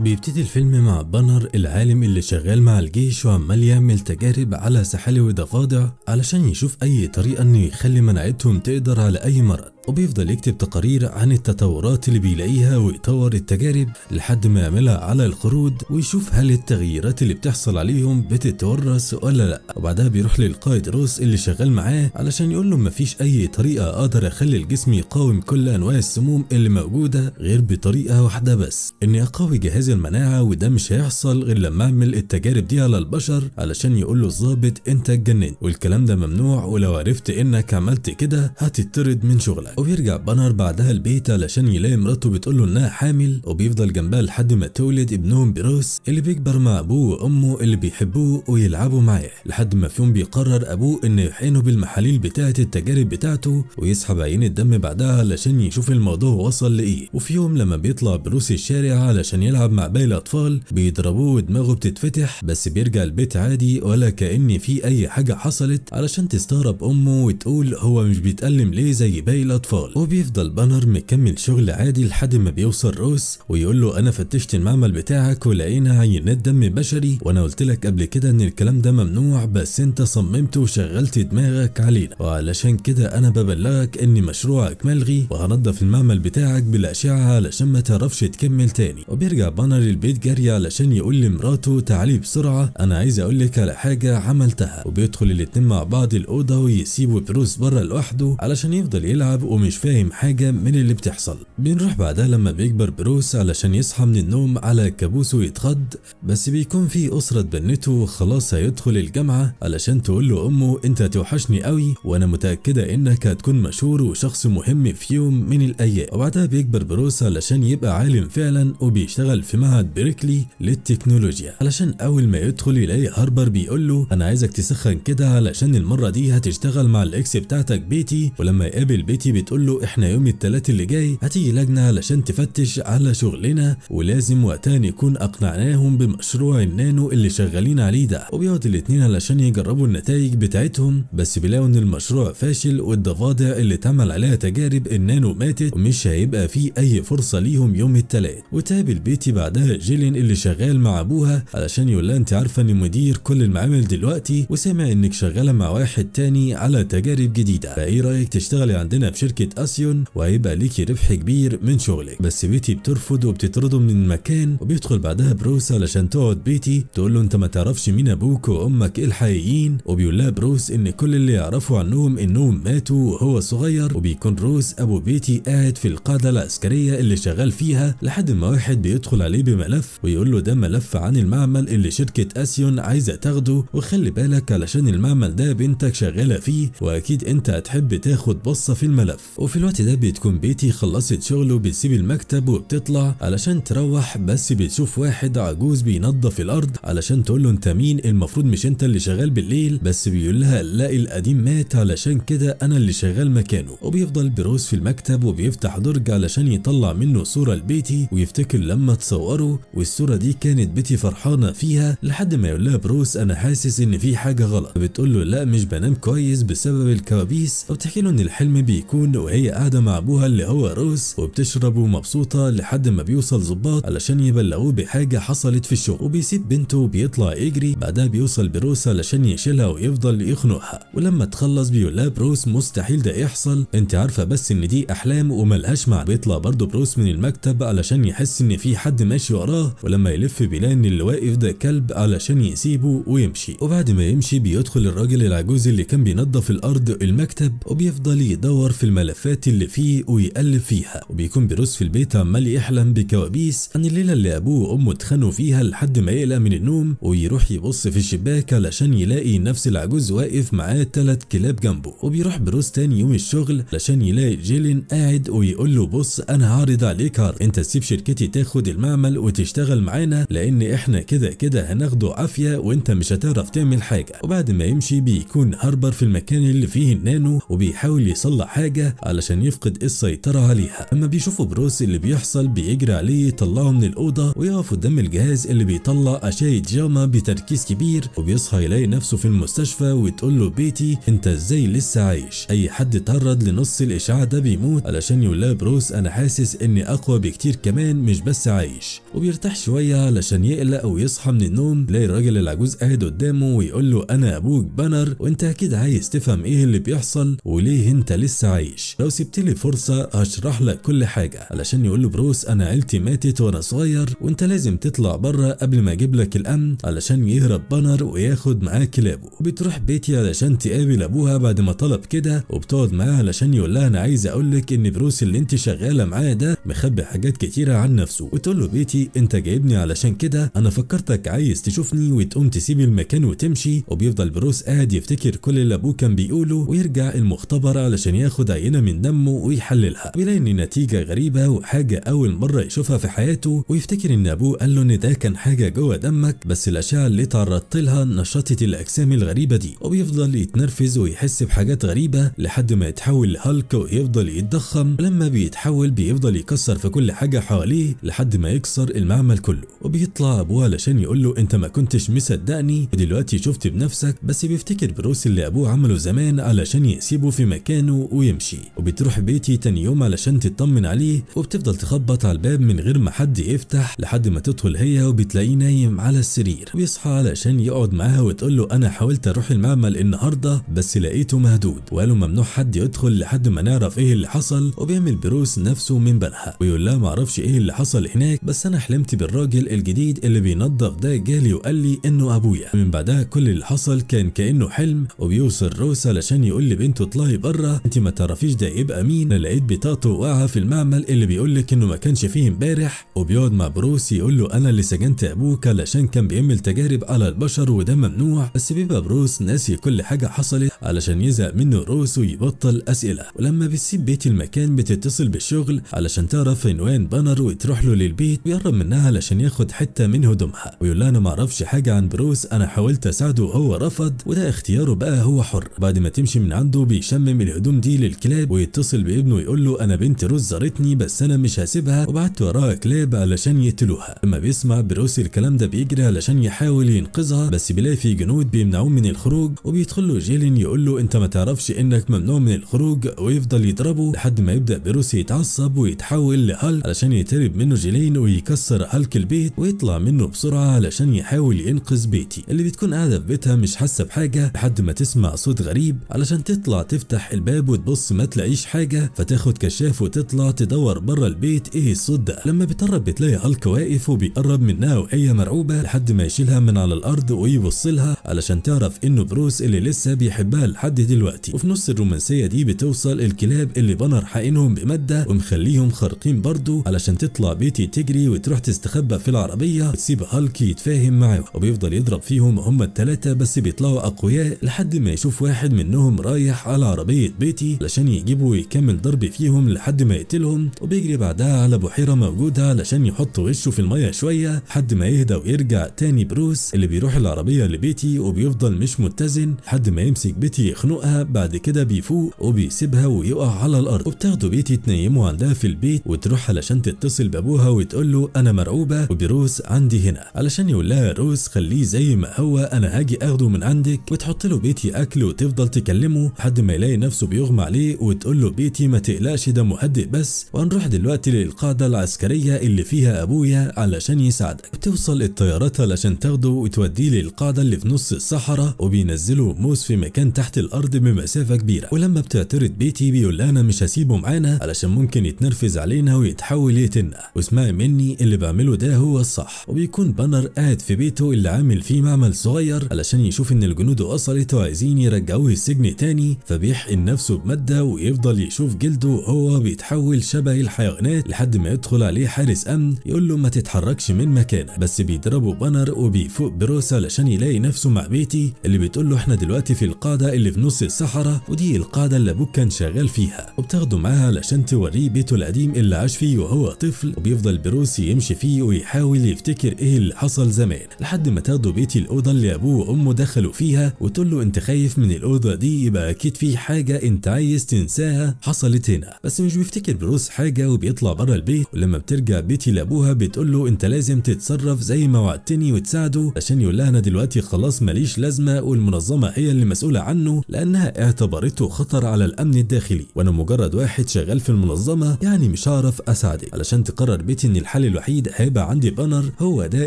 بيبتدي الفيلم مع بانر العالم اللي شغال مع الجيش وعمال يعمل تجارب على سحالي وضفادع علشان يشوف أي طريقة إنه يخلي مناعتهم تقدر على أي مرض وبيفضل يكتب تقارير عن التطورات اللي بيلاقيها ويطور التجارب لحد ما يعملها على القرود ويشوف هل التغييرات اللي بتحصل عليهم بتتورث ولا لا وبعدها بيروح للقائد روس اللي شغال معاه علشان يقول له مفيش اي طريقه اقدر اخلي الجسم يقاوم كل انواع السموم اللي موجوده غير بطريقه واحده بس اني اقوي جهاز المناعه وده مش هيحصل غير لما اعمل التجارب دي على البشر علشان يقول له الظابط انت اتجننت والكلام ده ممنوع ولو عرفت انك عملت كده هتطرد من شغلك وبيرجع بانر بعدها البيت علشان يلاقي مراته بتقول له انها حامل وبيفضل جنبها لحد ما تولد ابنهم بروس اللي بيكبر مع ابوه وامه اللي بيحبوه ويلعبوا معاه لحد ما في يوم بيقرر ابوه انه يحقنه بالمحاليل بتاعه التجارب بتاعته ويسحب عين الدم بعدها علشان يشوف الموضوع وصل لايه وفي يوم لما بيطلع بروس الشارع علشان يلعب مع باقي الاطفال بيضربوه ودماغه بتتفتح بس بيرجع البيت عادي ولا كان في اي حاجه حصلت علشان تستغرب امه وتقول هو مش بيتألم ليه زي باقي الأطفال وبيفضل بانر مكمل شغل عادي لحد ما بيوصل روس ويقول له أنا فتشت المعمل بتاعك ولقينا عينات دم بشري وأنا قلت لك قبل كده إن الكلام ده ممنوع بس أنت صممت وشغلت دماغك علينا وعلشان كده أنا ببلغك إن مشروعك ملغي وهنضف المعمل بتاعك بالأشعة علشان ما تعرفش تكمل تاني وبيرجع بانر البيت جري علشان يقول لمراته تعالي بسرعة أنا عايز أقول لك على حاجة عملتها وبيدخل الاتنين مع بعض الأوضة ويسيبوا بروس بره لوحده علشان يفضل يلعب ومش فاهم حاجة من اللي بتحصل بنروح بعدها لما بيكبر بروس علشان يصحى من النوم على كابوسه يتخض بس بيكون في أسرة بنته خلاص هيدخل الجامعة علشان تقول له أمه أنت هتوحشني قوي وأنا متأكدة إنك هتكون مشهور وشخص مهم في يوم من الأيام وبعدها بيكبر بروس علشان يبقى عالم فعلا وبيشتغل في معهد بريكلي للتكنولوجيا علشان أول ما يدخل يلاقي هاربر بيقول له أنا عايزك تسخن كده علشان المرة دي هتشتغل مع الإكس بتاعتك بيتي ولما يقابل بيتي بتقول له احنا يوم الثلاث اللي جاي هتيجي لجنه علشان تفتش على شغلنا ولازم وقتها نكون اقنعناهم بمشروع النانو اللي شغالين عليه ده وبيقعد الاثنين علشان يجربوا النتائج بتاعتهم بس بيلاقوا ان المشروع فاشل والضفادع اللي اتعمل عليها تجارب النانو ماتت ومش هيبقى في اي فرصه ليهم يوم الثلاث وتقابل بيتي بعدها جيلين اللي شغال مع ابوها علشان يقول لها انت عارفه ان مدير كل المعامل دلوقتي وسامع انك شغاله مع واحد تاني على تجارب جديده فايه رايك تشتغلي عندنا في شركه شركة اسيون وهيبقى ليكي ربح كبير من شغلك بس بيتي بترفض وبتطرده من المكان وبيدخل بعدها بروس علشان تقعد بيتي تقول له انت ما تعرفش مين ابوك وامك الحقيقيين وبيقول لها بروس ان كل اللي يعرفه عنهم انهم ماتوا وهو صغير وبيكون روس ابو بيتي قاعد في القاعدة العسكرية اللي شغال فيها لحد ما واحد بيدخل عليه بملف ويقول له ده ملف عن المعمل اللي شركة اسيون عايزة تاخده وخلي بالك علشان المعمل ده بنتك شغالة فيه واكيد انت هتحب تاخد بصة في الملف الهدف وفي الوقت ده بتكون بيتي خلصت شغله وبتسيب المكتب وبتطلع علشان تروح بس بتشوف واحد عجوز بينظف الارض علشان تقول له انت مين المفروض مش انت اللي شغال بالليل بس بيقول لها لا القديم مات علشان كده انا اللي شغال مكانه وبيفضل بروس في المكتب وبيفتح درج علشان يطلع منه صوره لبيتي ويفتكر لما تصوره والصوره دي كانت بيتي فرحانه فيها لحد ما يقول لها بروس انا حاسس ان في حاجه غلط بتقول له لا مش بنام كويس بسبب الكوابيس وبتحكي له ان الحلم بيكون بتكون وهي قاعدة مع ابوها اللي هو روس وبتشرب ومبسوطة لحد ما بيوصل ظباط علشان يبلغوه بحاجة حصلت في الشغل وبيسيب بنته وبيطلع يجري بعدها بيوصل بروس علشان يشيلها ويفضل يخنقها ولما تخلص بيقول لها بروس مستحيل ده يحصل انت عارفة بس ان دي احلام وملهاش معنى بيطلع برضه بروس من المكتب علشان يحس ان في حد ماشي وراه ولما يلف بيلاقي ان اللي واقف ده كلب علشان يسيبه ويمشي وبعد ما يمشي بيدخل الراجل العجوز اللي كان بينظف الارض المكتب وبيفضل يدور في المكتب الملفات اللي فيه ويقلب فيها وبيكون بيروس في البيت عمال يحلم بكوابيس عن الليله اللي ابوه وامه اتخانقوا فيها لحد ما يقلق من النوم ويروح يبص في الشباك علشان يلاقي نفس العجوز واقف معاه ثلاث كلاب جنبه وبيروح بروس تاني يوم الشغل علشان يلاقي جيلين قاعد ويقول له بص انا هعرض عليك عرض انت تسيب شركتي تاخد المعمل وتشتغل معانا لان احنا كده كده هناخده عافيه وانت مش هتعرف تعمل حاجه وبعد ما يمشي بيكون هاربر في المكان اللي فيه النانو وبيحاول يصلح حاجه علشان يفقد السيطرة عليها اما بيشوفوا بروس اللي بيحصل بيجري عليه يطلعه من الأوضة ويقف قدام الجهاز اللي بيطلع أشعة جاما بتركيز كبير وبيصحى يلاقي نفسه في المستشفى وتقول له بيتي انت ازاي لسه عايش اي حد تعرض لنص الإشعاع ده بيموت علشان يقول بروس انا حاسس اني اقوى بكتير كمان مش بس عايش وبيرتاح شوية علشان يقلق ويصحى من النوم يلاقي الراجل العجوز قاعد قدامه ويقول له انا ابوك بانر وانت اكيد عايز تفهم ايه اللي بيحصل وليه انت لسه عايش تعيش لو سبت لي فرصة هشرح لك كل حاجة علشان يقول له بروس أنا عيلتي ماتت وأنا صغير وأنت لازم تطلع بره قبل ما أجيب لك الأمن علشان يهرب بانر وياخد معاه كلابه وبتروح بيتي علشان تقابل أبوها بعد ما طلب كده وبتقعد معاه علشان يقول لها أنا عايز أقول لك إن بروس اللي أنت شغالة معاه ده مخبي حاجات كتيرة عن نفسه وتقول له بيتي أنت جايبني علشان كده أنا فكرتك عايز تشوفني وتقوم تسيب المكان وتمشي وبيفضل بروس قاعد يفتكر كل اللي أبوه كان بيقوله ويرجع المختبر علشان ياخد عينة من دمه ويحللها بيلاقي ان نتيجة غريبة وحاجة أول مرة يشوفها في حياته ويفتكر ان أبوه قال له ان ده كان حاجة جوه دمك بس الأشعة اللي تعرضت لها نشطت الأجسام الغريبة دي وبيفضل يتنرفز ويحس بحاجات غريبة لحد ما يتحول لهالك ويفضل يتضخم ولما بيتحول بيفضل يكسر في كل حاجة حواليه لحد ما يكسر المعمل كله وبيطلع أبوه علشان يقول له أنت ما كنتش مصدقني ودلوقتي شفت بنفسك بس بيفتكر بروس اللي أبوه عمله زمان علشان يسيبه في مكانه ويمشي ماشي وبتروح بيتي تاني يوم علشان تطمن عليه وبتفضل تخبط على الباب من غير ما حد يفتح لحد ما تدخل هي وبتلاقيه نايم على السرير ويصحى علشان يقعد معاها وتقول له انا حاولت اروح المعمل النهارده بس لقيته مهدود وقالوا ممنوع حد يدخل لحد ما نعرف ايه اللي حصل وبيعمل بروس نفسه من بنها ويقول لها معرفش ايه اللي حصل هناك بس انا حلمت بالراجل الجديد اللي بينظف ده جالي وقال لي انه ابويا ومن بعدها كل اللي حصل كان كانه حلم وبيوصل روس علشان يقول لبنته اطلعي بره انت ما فيش دايب امين لقيت بطاقته واقعه في المعمل اللي بيقول لك انه ما كانش فيه امبارح وبيقعد مع بروس يقول له انا اللي سجنت ابوك علشان كان بيعمل تجارب على البشر وده ممنوع بس بيبقى بروس ناسي كل حاجه حصلت علشان يزهق منه روس ويبطل اسئله ولما بتسيب بيت المكان بتتصل بالشغل علشان تعرف عنوان بانر وتروح له للبيت بيقرب منها علشان ياخد حته من هدومها ويقول لها انا اعرفش حاجه عن بروس انا حاولت اساعده وهو رفض وده اختياره بقى هو حر بعد ما تمشي من عنده بيشمم الهدوم دي للكلاب كلاب ويتصل بابنه ويقول له انا بنت روز زارتني بس انا مش هسيبها وبعت وراها كلاب علشان يقتلوها لما بيسمع بروس الكلام ده بيجري علشان يحاول ينقذها بس بيلاقي في جنود بيمنعوه من الخروج وبيدخل له جيلين يقول له انت ما تعرفش انك ممنوع من الخروج ويفضل يضربه لحد ما يبدا بروس يتعصب ويتحول لهالك علشان يترب منه جيلين ويكسر هالك البيت ويطلع منه بسرعه علشان يحاول ينقذ بيتي اللي بتكون قاعده في بيتها مش حاسه بحاجه لحد ما تسمع صوت غريب علشان تطلع تفتح الباب وتبص ما تلاقيش حاجه فتاخد كشاف وتطلع تدور بره البيت ايه الصد لما بتقرب بتلاقي هالك واقف وبيقرب منها وهي مرعوبه لحد ما يشيلها من على الارض ويبص لها علشان تعرف انه بروس اللي لسه بيحبها لحد دلوقتي وفي نص الرومانسيه دي بتوصل الكلاب اللي بنر حقنهم بماده ومخليهم خارقين برضه علشان تطلع بيتي تجري وتروح تستخبى في العربيه وتسيب هالك يتفاهم معاهم وبيفضل يضرب فيهم هم الثلاثه بس بيطلعوا اقوياء لحد ما يشوف واحد منهم رايح على عربيه بيتي علشان يجيبوا ويكمل ضرب فيهم لحد ما يقتلهم وبيجري بعدها على بحيرة موجودة علشان يحط وشه في المية شوية لحد ما يهدى ويرجع تاني بروس اللي بيروح العربية لبيتي وبيفضل مش متزن لحد ما يمسك بيتي يخنقها بعد كده بيفوق وبيسيبها ويقع على الأرض وبتاخده بيتي تنيمه عندها في البيت وتروح علشان تتصل بأبوها وتقول له أنا مرعوبة وبروس عندي هنا علشان يقول لها روس خليه زي ما هو أنا هاجي أخده من عندك وتحط له بيتي أكل وتفضل تكلمه لحد ما يلاقي نفسه بيغمى عليه وتقول له بيتي ما تقلقش ده مهدئ بس وهنروح دلوقتي للقاعدة العسكرية اللي فيها ابويا علشان يساعدك بتوصل الطيارات علشان تاخده وتوديه للقاعدة اللي في نص الصحراء وبينزله موس في مكان تحت الارض بمسافة كبيرة ولما بتعترض بيتي بيقول انا مش هسيبه معانا علشان ممكن يتنرفز علينا ويتحول يتنا واسمعي مني اللي بعمله ده هو الصح وبيكون بانر قاعد في بيته اللي عامل فيه معمل صغير علشان يشوف ان الجنود وصلت وعايزين يرجعوه السجن تاني فبيحقن نفسه بمادة ويفضل يشوف جلده وهو بيتحول شبه الحيوانات لحد ما يدخل عليه حارس امن يقول له ما تتحركش من مكانك بس بيضربه بانر وبيفوق بروسا علشان يلاقي نفسه مع بيتي اللي بتقول له احنا دلوقتي في القاعده اللي في نص الصحراء ودي القاعده اللي ابوك كان شغال فيها وبتاخده معاها علشان توريه بيته القديم اللي عاش فيه وهو طفل وبيفضل بروس يمشي فيه ويحاول يفتكر ايه اللي حصل زمان لحد ما تاخده بيتي الاوضه اللي ابوه وامه دخلوا فيها وتقول له انت خايف من الاوضه دي يبقى اكيد في حاجه انت عايز تنساها حصلت هنا بس مش بيفتكر بروس حاجه وبيطلع بره البيت ولما بترجع بيتي لابوها بتقول له انت لازم تتصرف زي ما وعدتني وتساعده عشان يقول لها انا دلوقتي خلاص ماليش لازمه والمنظمه هي اللي مسؤوله عنه لانها اعتبرته خطر على الامن الداخلي وانا مجرد واحد شغال في المنظمه يعني مش هعرف اساعدك علشان تقرر بيتي ان الحل الوحيد هيبقى عندي بانر هو ده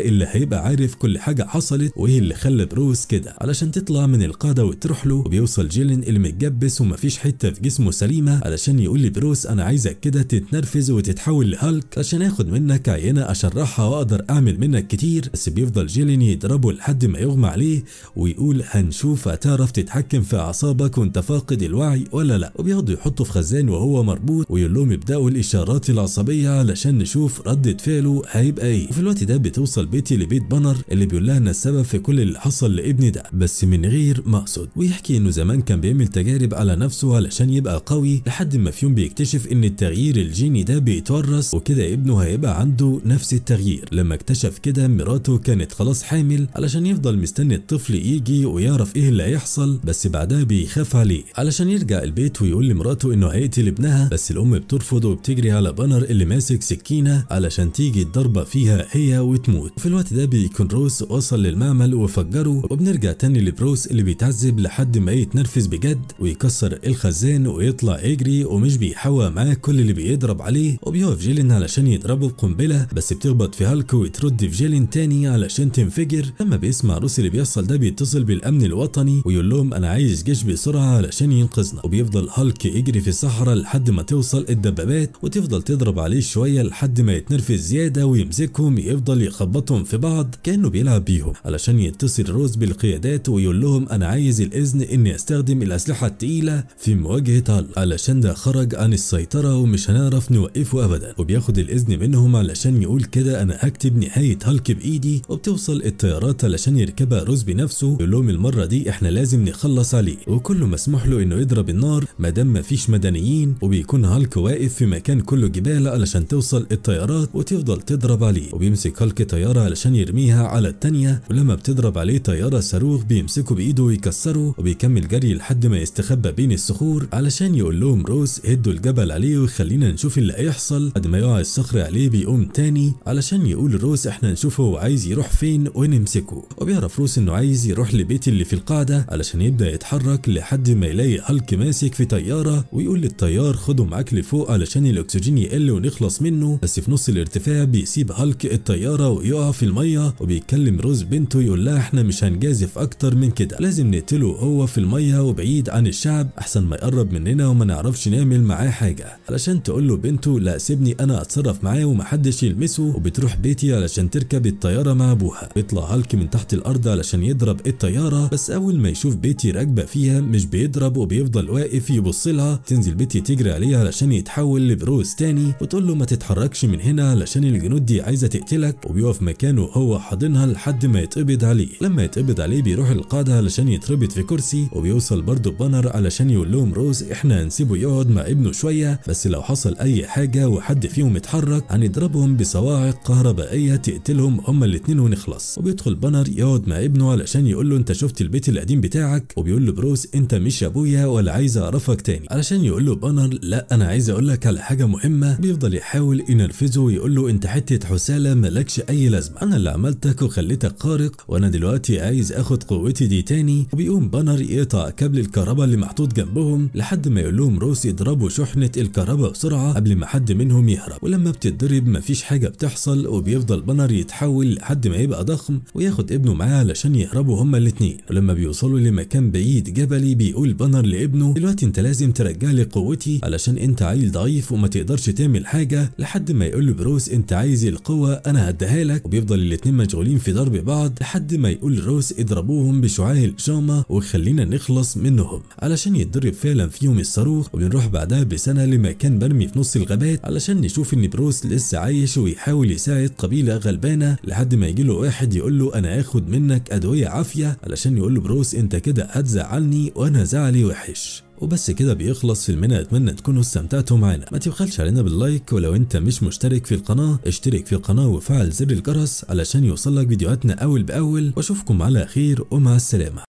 اللي هيبقى عارف كل حاجه حصلت وايه اللي خلى بروس كده علشان تطلع من القاعده وتروح له وبيوصل جيلين اللي متجبس ومفيش حته في جسمه اسمه سليمة علشان يقول لبروس انا عايزك كده تتنرفز وتتحول لهالك عشان اخد منك عينة اشرحها واقدر اعمل منك كتير بس بيفضل جيلين يضربه لحد ما يغمى عليه ويقول هنشوف هتعرف تتحكم في اعصابك وانت فاقد الوعي ولا لا وبيقعدوا يحطوا في خزان وهو مربوط ويقول لهم ابداوا الاشارات العصبية علشان نشوف ردة فعله هيبقى ايه وفي الوقت ده بتوصل بيتي لبيت بانر اللي بيقول لها انا السبب في كل اللي حصل لابني ده بس من غير ما اقصد ويحكي انه زمان كان بيعمل تجارب على نفسه علشان يبقى هيبقى قوي لحد ما في يوم بيكتشف ان التغيير الجيني ده بيتورث وكده ابنه هيبقى عنده نفس التغيير لما اكتشف كده مراته كانت خلاص حامل علشان يفضل مستني الطفل يجي ويعرف ايه اللي هيحصل بس بعدها بيخاف عليه علشان يرجع البيت ويقول لمراته انه هيقتل ابنها بس الام بترفض وبتجري على بانر اللي ماسك سكينه علشان تيجي الضربه فيها هي وتموت وفي الوقت ده بيكون روس وصل للمعمل وفجره وبنرجع تاني لبروس اللي بيتعذب لحد ما يتنرفز بجد ويكسر الخزان ويطلع يجري ومش بيحوى معاه كل اللي بيضرب عليه وبيقف جيلين علشان يضربه بقنبله بس بتخبط في هالك وترد في جيلين تاني علشان تنفجر لما بيسمع روسي اللي بيحصل ده بيتصل بالامن الوطني ويقول لهم انا عايز جيش بسرعه علشان ينقذنا وبيفضل هالك يجري في الصحراء لحد ما توصل الدبابات وتفضل تضرب عليه شويه لحد ما يتنرفز زياده ويمسكهم يفضل يخبطهم في بعض كانه بيلعب بيهم علشان يتصل روز بالقيادات ويقول لهم انا عايز الاذن اني استخدم الاسلحه الثقيله في مواجهه القتال علشان ده خرج عن السيطرة ومش هنعرف نوقفه أبدا وبياخد الإذن منهم علشان يقول كده أنا هكتب نهاية هالك بإيدي وبتوصل الطيارات علشان يركبها روز بنفسه يقول لهم المرة دي إحنا لازم نخلص عليه وكله مسموح له إنه يضرب النار ما دام مفيش مدنيين وبيكون هالك واقف في مكان كله جبال علشان توصل الطيارات وتفضل تضرب عليه وبيمسك هالك طيارة علشان يرميها على التانية ولما بتضرب عليه طيارة صاروخ بيمسكه بإيده ويكسره وبيكمل جري لحد ما يستخبى بين الصخور علشان علشان يقول لهم روس هدوا الجبل عليه وخلينا نشوف اللي هيحصل بعد ما يقع الصخر عليه بيقوم تاني علشان يقول روس احنا نشوفه هو عايز يروح فين ونمسكه وبيعرف روس انه عايز يروح لبيت اللي في القاعدة علشان يبدأ يتحرك لحد ما يلاقي هالك ماسك في طيارة ويقول للطيار خده معاك لفوق علشان الاكسجين يقل ونخلص منه بس في نص الارتفاع بيسيب هالك الطيارة ويقع في المية وبيتكلم روز بنته يقول لها احنا مش هنجازف اكتر من كده لازم نقتله هو في المية وبعيد عن الشعب احسن ما يقرب من مننا وما نعرفش نعمل معاه حاجه علشان تقول له بنته لا سيبني انا اتصرف معاه ومحدش يلمسه وبتروح بيتي علشان تركب الطياره مع ابوها بيطلع هالك من تحت الارض علشان يضرب الطياره بس اول ما يشوف بيتي راكبه فيها مش بيضرب وبيفضل واقف يبص لها تنزل بيتي تجري عليه علشان يتحول لبروس تاني وتقول له ما تتحركش من هنا علشان الجنود دي عايزه تقتلك وبيقف مكانه هو حاضنها لحد ما يتقبض عليه لما يتقبض عليه بيروح القاعده علشان يتربط في كرسي وبيوصل برضه بانر علشان يقول لهم روز احنا هنسيبه يقعد مع ابنه شويه بس لو حصل اي حاجه وحد فيهم اتحرك هنضربهم بصواعق كهربائيه تقتلهم هما الاثنين ونخلص وبيدخل بانر يقعد مع ابنه علشان يقول له انت شفت البيت القديم بتاعك وبيقول له بروس انت مش ابويا ولا عايز اعرفك تاني علشان يقول له بانر لا انا عايز اقول لك على حاجه مهمه بيفضل يحاول ينرفزه ويقول له انت حته حساله مالكش اي لازمه انا اللي عملتك وخليتك خارق وانا دلوقتي عايز اخد قوتي دي تاني وبيقوم بانر يقطع كابل الكهرباء اللي محطوط جنبهم لحد لحد ما يقول لهم روس يضربوا شحنة الكهرباء بسرعة قبل ما حد منهم يهرب ولما بتتضرب مفيش حاجة بتحصل وبيفضل بانر يتحول لحد ما يبقى ضخم وياخد ابنه معاه علشان يهربوا هما الاتنين ولما بيوصلوا لمكان بعيد جبلي بيقول بانر لابنه دلوقتي انت لازم ترجع لي قوتي علشان انت عيل ضعيف وما تقدرش تعمل حاجة لحد ما يقول بروس انت عايز القوة انا هديها لك وبيفضل الاتنين مشغولين في ضرب بعض لحد ما يقول روس اضربوهم بشعاع الجامة وخلينا نخلص منهم علشان يتضرب فعلا في فيهم يوم الصاروخ وبنروح بعدها بسنه لمكان برمي في نص الغابات علشان نشوف ان بروس لسه عايش ويحاول يساعد قبيله غلبانه لحد ما يجي له واحد يقول له انا هاخد منك ادويه عافيه علشان يقول له بروس انت كده هتزعلني وانا زعلي وحش وبس كده بيخلص فيلمنا اتمنى تكونوا استمتعتوا معنا ما تبخلش علينا باللايك ولو انت مش مشترك في القناة اشترك في القناة وفعل زر الجرس علشان يوصلك فيديوهاتنا اول باول واشوفكم على خير ومع السلامة